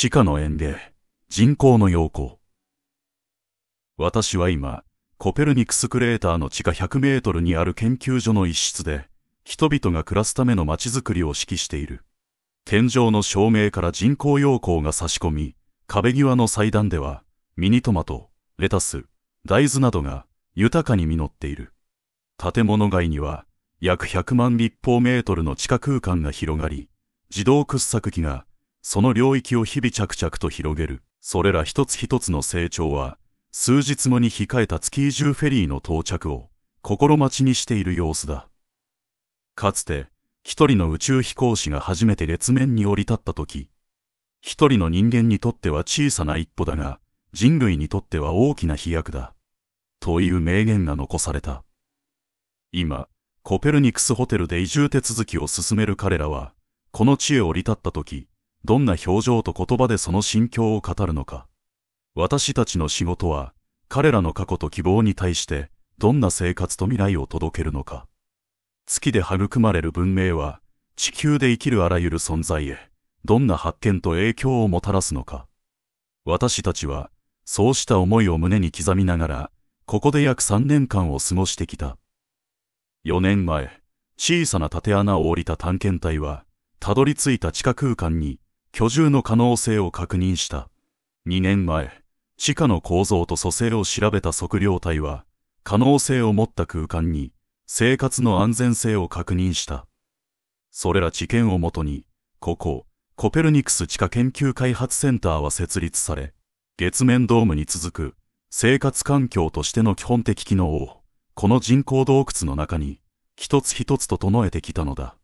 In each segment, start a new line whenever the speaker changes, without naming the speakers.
地下の園で、人工の陽光。私は今、コペルニクスクレーターの地下100メートルにある研究所の一室で、人々が暮らすための街づくりを指揮している。天井の照明から人工陽光が差し込み、壁際の祭壇では、ミニトマト、レタス、大豆などが豊かに実っている。建物街には、約100万立方メートルの地下空間が広がり、自動掘削機がその領域を日々着々と広げる。それら一つ一つの成長は、数日後に控えた月移住フェリーの到着を心待ちにしている様子だ。かつて、一人の宇宙飛行士が初めて列面に降り立った時、一人の人間にとっては小さな一歩だが、人類にとっては大きな飛躍だ。という名言が残された。今、コペルニクスホテルで移住手続きを進める彼らは、この地へ降り立った時、どんな表情と言葉でその心境を語るのか。私たちの仕事は、彼らの過去と希望に対して、どんな生活と未来を届けるのか。月で育まれる文明は、地球で生きるあらゆる存在へ、どんな発見と影響をもたらすのか。私たちは、そうした思いを胸に刻みながら、ここで約3年間を過ごしてきた。4年前、小さな縦穴を降りた探検隊は、たどり着いた地下空間に、居住の可能性を確認した。2年前、地下の構造と組成を調べた測量隊は、可能性を持った空間に、生活の安全性を確認した。それら知見をもとに、ここ、コペルニクス地下研究開発センターは設立され、月面ドームに続く、生活環境としての基本的機能を、この人工洞窟の中に、一つ一つ整えてきたのだ。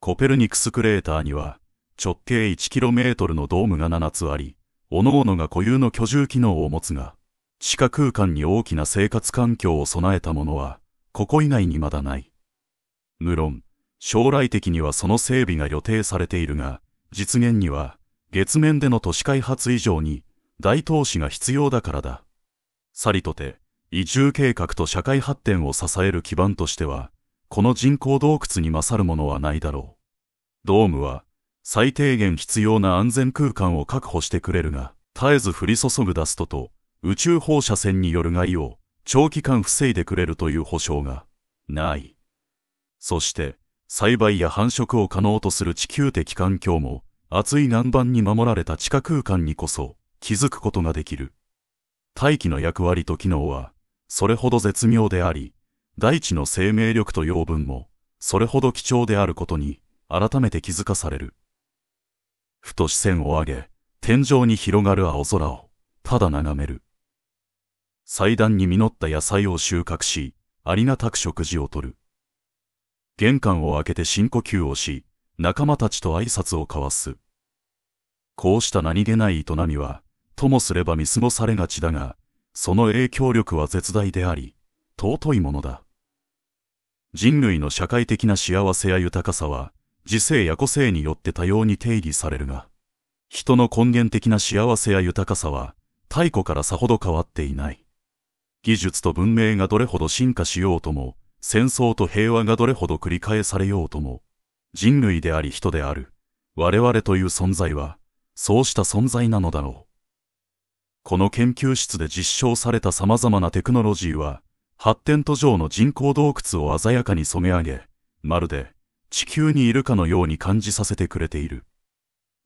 コペルニクスクレーターには、直径 1km のドームが7つあり、各々が固有の居住機能を持つが、地下空間に大きな生活環境を備えたものは、ここ以外にまだない。無論、将来的にはその整備が予定されているが、実現には、月面での都市開発以上に、大投資が必要だからだ。さりとて、移住計画と社会発展を支える基盤としては、この人工洞窟に勝るものはないだろう。ドームは、最低限必要な安全空間を確保してくれるが、絶えず降り注ぐダストと宇宙放射線による害を長期間防いでくれるという保証がない。そして、栽培や繁殖を可能とする地球的環境も、厚い岩盤に守られた地下空間にこそ気づくことができる。大気の役割と機能は、それほど絶妙であり、大地の生命力と養分も、それほど貴重であることに、改めて気づかされる。ふと視線を上げ、天井に広がる青空を、ただ眺める。祭壇に実った野菜を収穫し、ありがたく食事をとる。玄関を開けて深呼吸をし、仲間たちと挨拶を交わす。こうした何気ない営みは、ともすれば見過ごされがちだが、その影響力は絶大であり、尊いものだ。人類の社会的な幸せや豊かさは、時世や個性によって多様に定義されるが、人の根源的な幸せや豊かさは、太古からさほど変わっていない。技術と文明がどれほど進化しようとも、戦争と平和がどれほど繰り返されようとも、人類であり人である、我々という存在は、そうした存在なのだろう。この研究室で実証された様々なテクノロジーは、発展途上の人工洞窟を鮮やかに染め上げ、まるで地球にいるかのように感じさせてくれている。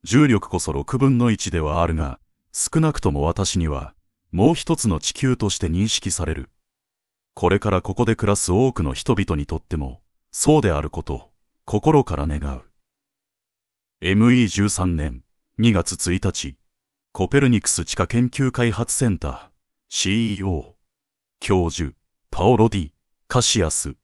重力こそ6分の1ではあるが、少なくとも私には、もう一つの地球として認識される。これからここで暮らす多くの人々にとっても、そうであること心から願う。ME13 年2月1日、コペルニクス地下研究開発センター、CEO、教授、パオロディ・カシアス。